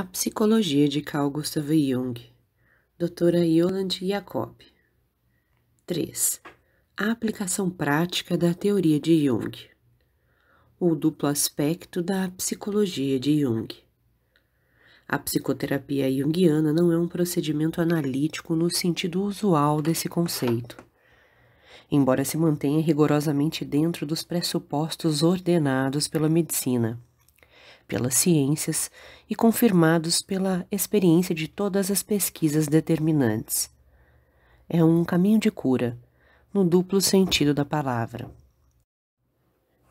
A Psicologia de Carl Gustav Jung, Doutora Yolande Jacob. 3. A aplicação prática da teoria de Jung. O duplo aspecto da psicologia de Jung. A psicoterapia junguiana não é um procedimento analítico no sentido usual desse conceito. Embora se mantenha rigorosamente dentro dos pressupostos ordenados pela medicina pelas ciências e confirmados pela experiência de todas as pesquisas determinantes. É um caminho de cura, no duplo sentido da palavra.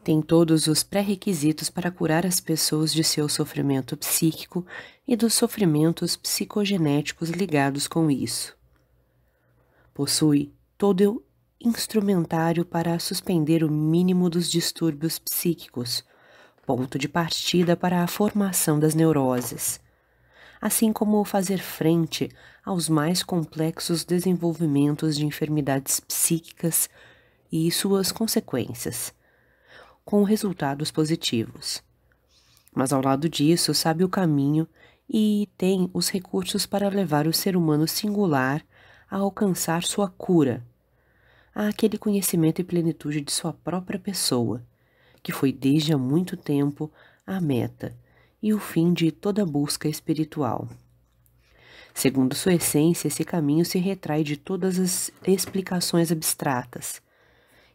Tem todos os pré-requisitos para curar as pessoas de seu sofrimento psíquico e dos sofrimentos psicogenéticos ligados com isso. Possui todo o instrumentário para suspender o mínimo dos distúrbios psíquicos, ponto de partida para a formação das neuroses, assim como fazer frente aos mais complexos desenvolvimentos de enfermidades psíquicas e suas consequências, com resultados positivos. Mas ao lado disso, sabe o caminho e tem os recursos para levar o ser humano singular a alcançar sua cura, a aquele conhecimento e plenitude de sua própria pessoa que foi desde há muito tempo a meta e o fim de toda busca espiritual. Segundo sua essência, esse caminho se retrai de todas as explicações abstratas.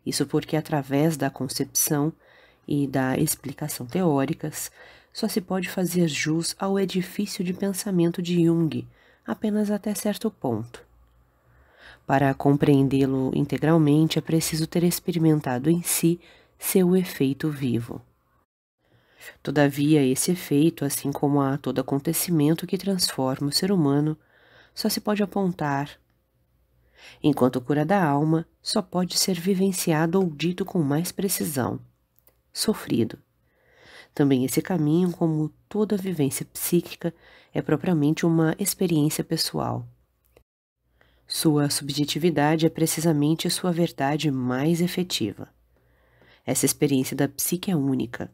Isso porque, através da concepção e da explicação teóricas, só se pode fazer jus ao edifício de pensamento de Jung, apenas até certo ponto. Para compreendê-lo integralmente, é preciso ter experimentado em si seu efeito vivo. Todavia, esse efeito, assim como a todo acontecimento que transforma o ser humano, só se pode apontar, enquanto cura da alma só pode ser vivenciado ou dito com mais precisão, sofrido. Também esse caminho, como toda vivência psíquica, é propriamente uma experiência pessoal. Sua subjetividade é precisamente sua verdade mais efetiva. Essa experiência da psique é única,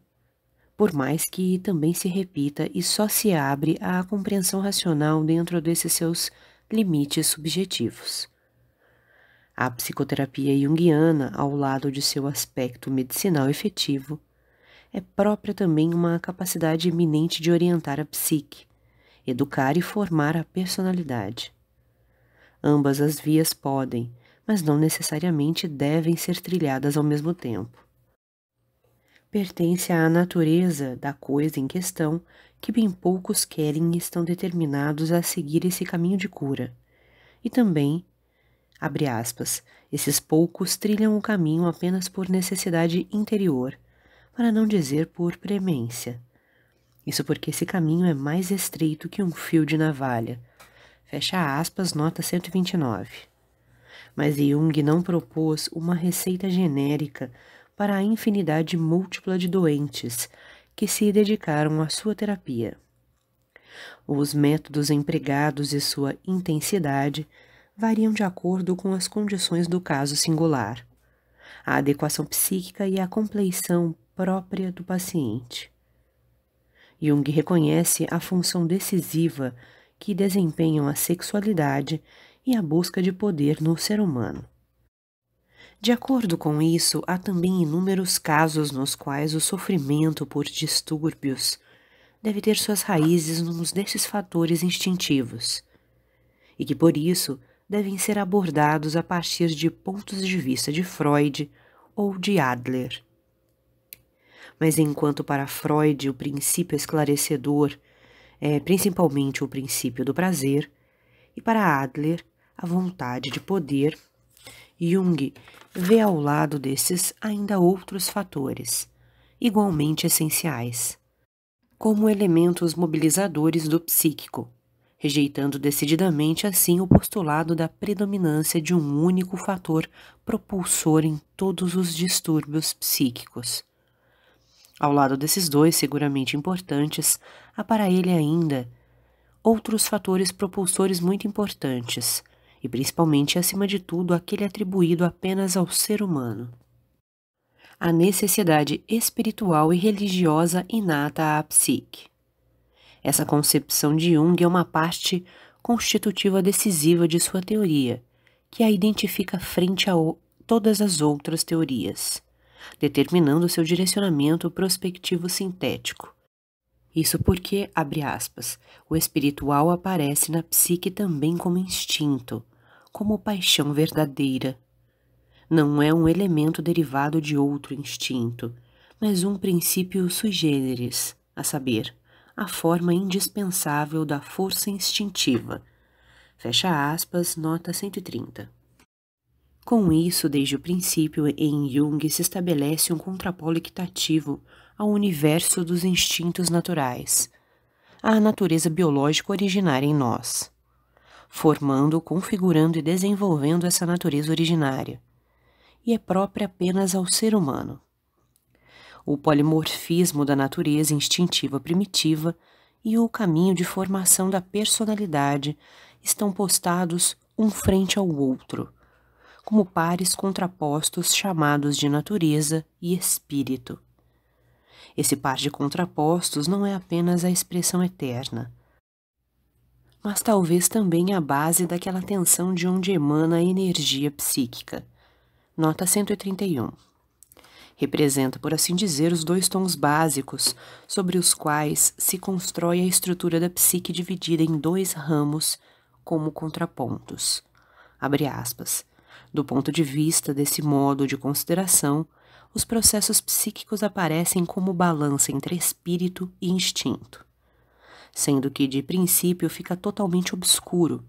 por mais que também se repita e só se abre à compreensão racional dentro desses seus limites subjetivos. A psicoterapia junguiana, ao lado de seu aspecto medicinal efetivo, é própria também uma capacidade eminente de orientar a psique, educar e formar a personalidade. Ambas as vias podem, mas não necessariamente devem ser trilhadas ao mesmo tempo pertence à natureza da coisa em questão que bem poucos querem e estão determinados a seguir esse caminho de cura. E também, abre aspas, esses poucos trilham o caminho apenas por necessidade interior, para não dizer por premência. Isso porque esse caminho é mais estreito que um fio de navalha. Fecha aspas, nota 129. Mas Jung não propôs uma receita genérica para a infinidade múltipla de doentes que se dedicaram à sua terapia. Os métodos empregados e sua intensidade variam de acordo com as condições do caso singular, a adequação psíquica e a compleição própria do paciente. Jung reconhece a função decisiva que desempenham a sexualidade e a busca de poder no ser humano. De acordo com isso, há também inúmeros casos nos quais o sofrimento por distúrbios deve ter suas raízes num desses fatores instintivos, e que por isso devem ser abordados a partir de pontos de vista de Freud ou de Adler. Mas enquanto para Freud o princípio esclarecedor é principalmente o princípio do prazer, e para Adler a vontade de poder Jung vê ao lado desses ainda outros fatores, igualmente essenciais, como elementos mobilizadores do psíquico, rejeitando decididamente assim o postulado da predominância de um único fator propulsor em todos os distúrbios psíquicos. Ao lado desses dois, seguramente importantes, há para ele ainda outros fatores propulsores muito importantes, e principalmente, acima de tudo, aquele atribuído apenas ao ser humano. A necessidade espiritual e religiosa inata à psique. Essa concepção de Jung é uma parte constitutiva decisiva de sua teoria, que a identifica frente a todas as outras teorias, determinando seu direcionamento prospectivo sintético, isso porque, abre aspas, o espiritual aparece na psique também como instinto, como paixão verdadeira. Não é um elemento derivado de outro instinto, mas um princípio sui generis, a saber, a forma indispensável da força instintiva. Fecha aspas, nota 130. Com isso, desde o princípio, em Jung se estabelece um contrapolo equitativo ao universo dos instintos naturais, à natureza biológica originária em nós, formando, configurando e desenvolvendo essa natureza originária, e é própria apenas ao ser humano. O polimorfismo da natureza instintiva primitiva e o caminho de formação da personalidade estão postados um frente ao outro, como pares contrapostos chamados de natureza e espírito. Esse par de contrapostos não é apenas a expressão eterna, mas talvez também a base daquela tensão de onde emana a energia psíquica. Nota 131. Representa, por assim dizer, os dois tons básicos sobre os quais se constrói a estrutura da psique dividida em dois ramos como contrapontos. Abre aspas. Do ponto de vista desse modo de consideração, os processos psíquicos aparecem como balança entre espírito e instinto, sendo que de princípio fica totalmente obscuro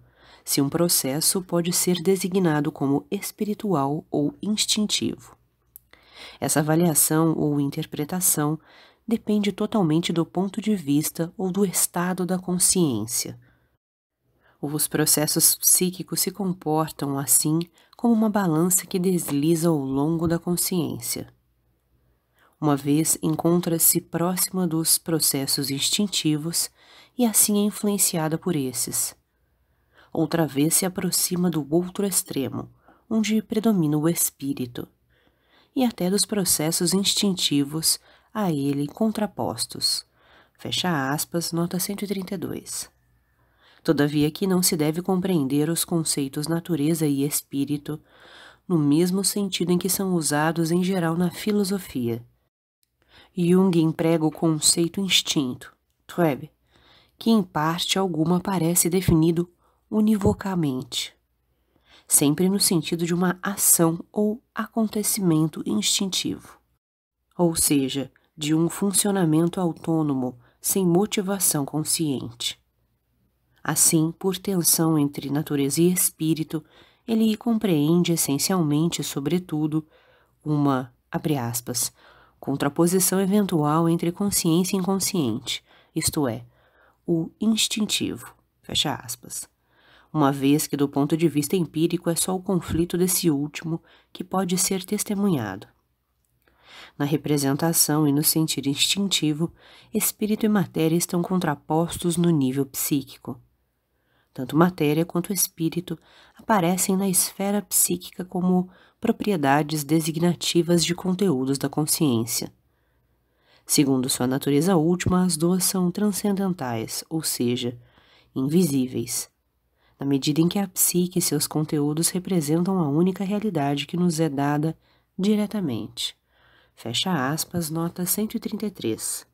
se um processo pode ser designado como espiritual ou instintivo. Essa avaliação ou interpretação depende totalmente do ponto de vista ou do estado da consciência. Os processos psíquicos se comportam, assim, como uma balança que desliza ao longo da consciência uma vez encontra-se próxima dos processos instintivos e assim é influenciada por esses. Outra vez se aproxima do outro extremo, onde predomina o espírito, e até dos processos instintivos a ele contrapostos. Fecha aspas, nota 132. Todavia, aqui não se deve compreender os conceitos natureza e espírito no mesmo sentido em que são usados em geral na filosofia Jung emprega o conceito instinto, Trebe, que em parte alguma parece definido univocamente, sempre no sentido de uma ação ou acontecimento instintivo, ou seja, de um funcionamento autônomo sem motivação consciente. Assim, por tensão entre natureza e espírito, ele compreende essencialmente, sobretudo, uma, abre aspas, contraposição eventual entre consciência e inconsciente, isto é, o instintivo. Fecha aspas. Uma vez que, do ponto de vista empírico, é só o conflito desse último que pode ser testemunhado. Na representação e no sentir instintivo, espírito e matéria estão contrapostos no nível psíquico. Tanto matéria quanto espírito aparecem na esfera psíquica como propriedades designativas de conteúdos da consciência. Segundo sua natureza última, as duas são transcendentais, ou seja, invisíveis, na medida em que a psique e seus conteúdos representam a única realidade que nos é dada diretamente. Fecha aspas, nota 133.